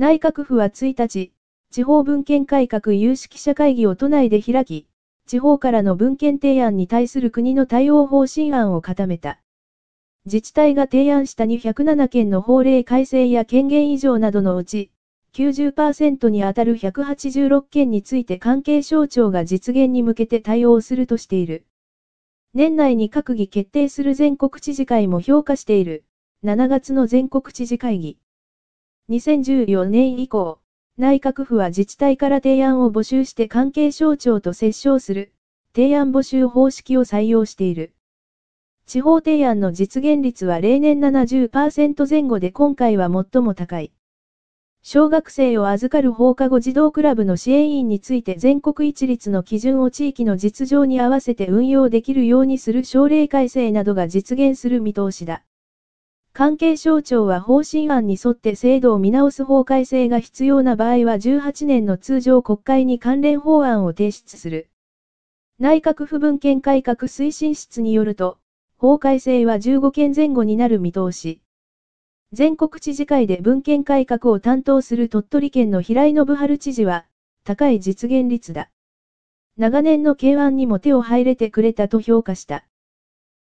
内閣府は1日、地方文献改革有識者会議を都内で開き、地方からの文献提案に対する国の対応方針案を固めた。自治体が提案した207件の法令改正や権限以上などのうち、90%にあたる186件について関係省庁が実現に向けて対応するとしている。年内に閣議決定する全国知事会も評価している、7月の全国知事会議。2014年以降、内閣府は自治体から提案を募集して関係省庁と折衝する、提案募集方式を採用している。地方提案の実現率は例年70%前後で今回は最も高い。小学生を預かる放課後児童クラブの支援員について全国一律の基準を地域の実情に合わせて運用できるようにする省令改正などが実現する見通しだ。関係省庁は方針案に沿って制度を見直す法改正が必要な場合は18年の通常国会に関連法案を提出する。内閣府文献改革推進室によると、法改正は15件前後になる見通し。全国知事会で文献改革を担当する鳥取県の平井信春知事は、高い実現率だ。長年の懸案にも手を入れてくれたと評価した。